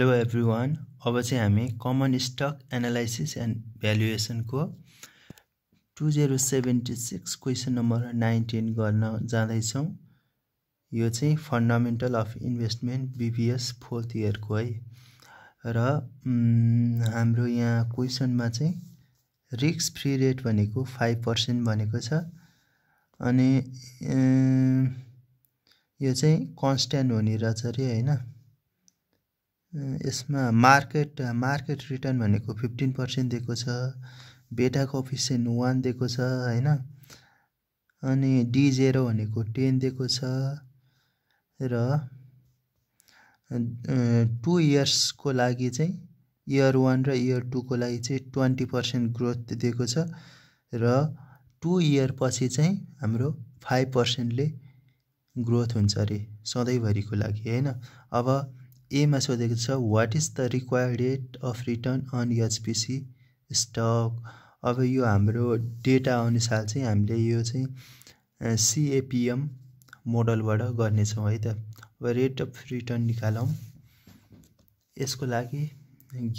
hello every one अब चाहिँ हामी कमन स्टक एनालाइसिस एन्ड भ्यालुएसनको to zero seventy six question number nineteen गर्न जाँदैछौँ यो चाहिँ fundamental of investment BBS fourth इयरको है र हाम्रो यहाँ क्वेसनमा चाहिँ रिक्स फ्री रेट भनेको फाइभ पर्सेन्ट भनेको छ अनि यो चाहिँ कन्सट्यान्ट हुने रहेछ अरे होइन यसमा मार्केट मार्केट रिटर्न भनेको फिफ्टिन पर्सेन्ट दिएको छ बेटाको कफिसियन्ट वान दिएको छ होइन अनि डी जेरो भनेको टेन दिएको छ र टु इयर्सको लागि चाहिँ इयर वान र इयर टूको लागि चाहिँ ट्वेन्टी पर्सेन्ट ग्रोथ दिएको छ र टु इयर पछि चाहिँ हाम्रो फाइभ पर्सेन्टले ग्रोथ हुन्छ अरे सधैँभरिको लागि होइन अब एमा सोधेको छ what is the required rate of return on HPC stock अब यो हाम्रो डेटा अनुसार चाहिँ हामीले यो चाहिँ सिएपिएम मोडलबाट गर्नेछौँ है त अब रेट अफ रिटर्न निकालौँ यसको लागि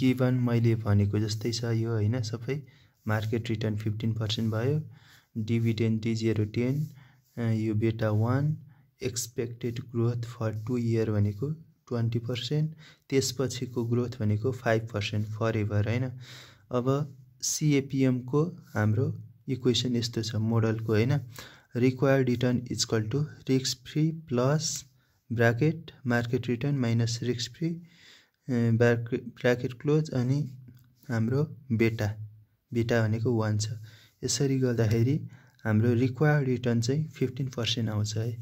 गिभन मैले भनेको जस्तै छ यो होइन सबै मार्केट रिटर्न फिफ्टिन पर्सेन्ट भयो डिभिडेन्ड डी जिरो टेन यो बेटा one expected growth for two year भनेको ट्वेन्टी पर्सेन्ट त्यसपछिको ग्रोथ भनेको फाइभ पर्सेन्ट फर एभर होइन अब सिएपिएमको हाम्रो इक्वेसन यस्तो छ मोडलको होइन रिक्वायर्ड रिटर्न इजकल टु रिक्स free plus bracket market return minus रिक्स फ्री ब्राकेट क्लोज अनि हाम्रो बेटा बेटा भनेको वान छ यसरी गर्दाखेरि हाम्रो रिक्वायर्ड रिटर्न चाहिँ फिफ्टिन पर्सेन्ट आउँछ है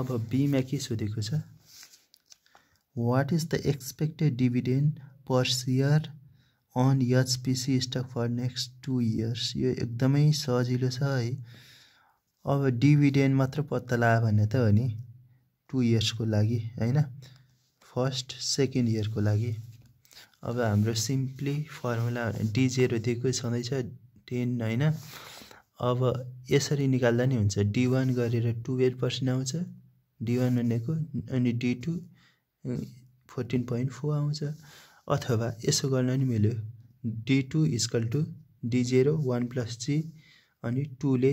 अब बीमा के सोधेको छ what is the expected dividend per share on HPC stock for next two years यो एकदमै सजिलो छ है अब डिभिडेन्ड मात्र पत्ता लगायो भने त हो नि टु इयर्सको लागि होइन फर्स्ट सेकेन्ड इयरको लागि अब हाम्रो सिम्पली फर्मुला डी जेरो दिएको छँदैछ टेन होइन अब यसरी निकाल्दा नि हुन्छ डी वान गरेर टुवेल्भ पर्सेन्ट आउँछ डी वान भनेको अनि D two fourteen point four आउँछ अथवा यसो गर्न नि मिल्यो D two is equal to D zero one plus G अनि टूले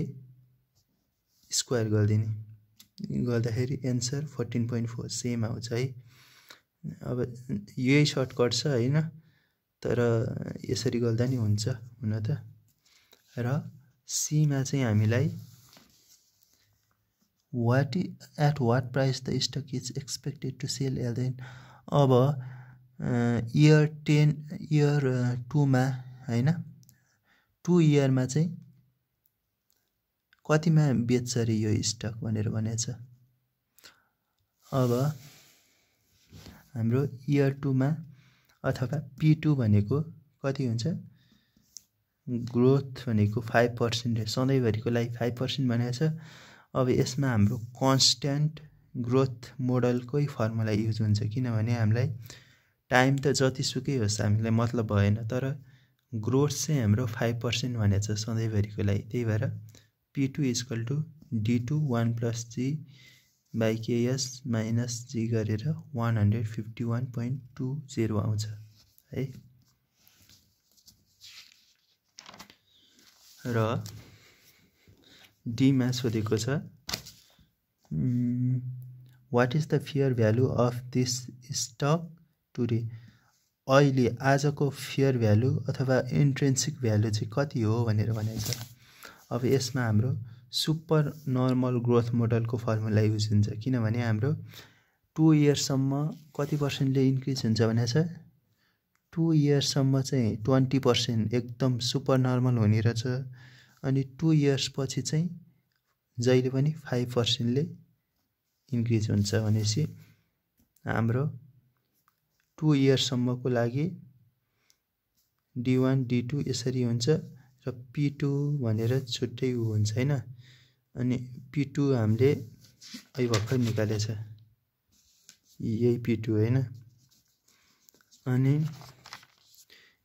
स्क्वायर गरिदिने गर्दाखेरि answer fourteen point four same आउँछ है अब यही सर्टकट छ होइन तर यसरी गर्दा नि हुन्छ हुन त र सीमा चाहिँ हामीलाई what at what price the stock is expected to sell at then अब इयर टेन इयर टूमा होइन टु इयरमा चाहिँ कतिमा बेच्छ अरे यो स्टक भनेर भनेछ अब हाम्रो इयर टूमा अथवा पी टू भनेको कति हुन्छ ग्रोथ भनेको फाइभ पर्सेन्ट सधैँभरिको लागि फाइभ पर्सेन्ट भनेको छ अब यसमा हाम्रो कन्सट्यान्ट ग्रोथ मोडलकै फर्मुला युज हुन्छ किनभने हामीलाई टाइम त जतिसुकै होस् हामीलाई मतलब भएन तर ग्रोथ चाहिँ हाम्रो फाइभ पर्सेन्ट भनेको छ सधैँभरिको लागि त्यही भएर P two is equal to D two one plus G by KS minus G गरेर one hundred fifty one point two zero आउँछ है र डीमा सोधेको छ what is the fair value of this stock today अहिले आजको फियर भ्यालु अथवा इन्ट्रेन्सिक भ्यालु चाहिँ कति हो भनेर भनेको छ अब यसमा हाम्रो सुपर नर्मल ग्रोथ मोडलको फर्मुला युज हुन्छ किनभने हाम्रो टु इयर्ससम्म कति पर्सेन्टले इन्क्रिज हुन्छ भने छ टु इयर्ससम्म चाहिँ ट्वेन्टी पर्सेन्ट एकदम सुपर नर्मल हुने रहेछ अनि टु इयर्स पछि चाहिँ जहिले पनि फाइभ पर्सेन्टले इन्क्रिज हुन्छ भनेपछि हाम्रो टु इयर्ससम्मको लागि डी वान डी टू यसरी हुन्छ र पी टू भनेर छुट्टै ऊ हुन्छ होइन अनि पी टू हामीले अहिले भर्खर निकालेछ यही पी टू होइन अनि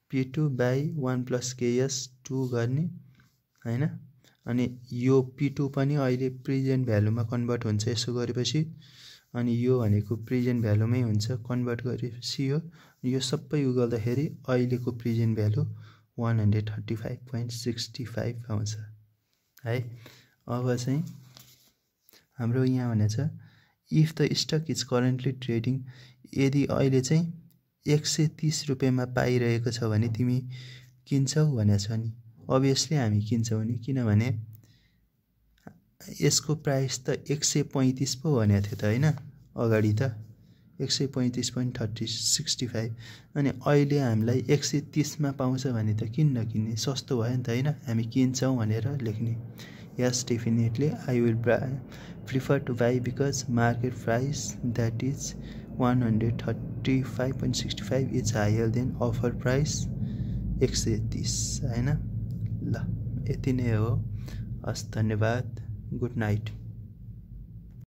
P two by one plus KS two गर्ने होइन अनि यो पी टू पनि अहिले प्रेजेन्ट भ्यालुमा कन्भर्ट हुन्छ यसो गरेपछि अनि यो भनेको प्रेजेन्ट भ्यालुमै हुन्छ कन्भर्ट गरेपछि यो यो सबै उ गर्दाखेरि अहिलेको present value one hundred thirty five point sixty five आउँछ है अब चाहिँ हाम्रो यहाँ भने छ if the stock is currently trading यदि अहिले चाहिँ एक सय तिस रुपियाँमा पाइरहेको छ भने तिमी किन्छौ छ नि अभियसली हामी किन्छौँ नि किनभने यसको प्राइस त एक सय पैँतिस पो भनेको थियो त होइन अगाडि त एक सय पैँतिस पोइन्ट थर्टी सिक्सटी फाइभ अनि अहिले हामीलाई एक सय तिसमा पाउँछ भने त किन नकिन्ने सस्तो भयो नि त होइन हामी किन्छौँ भनेर लेख्ने yes definitely I will prefer to buy because market price that is one hundred thirty five point sixty five is higher than offer price एक सय तिस होइन ल यति नै हो हस् धन्यवाद गुड नाइट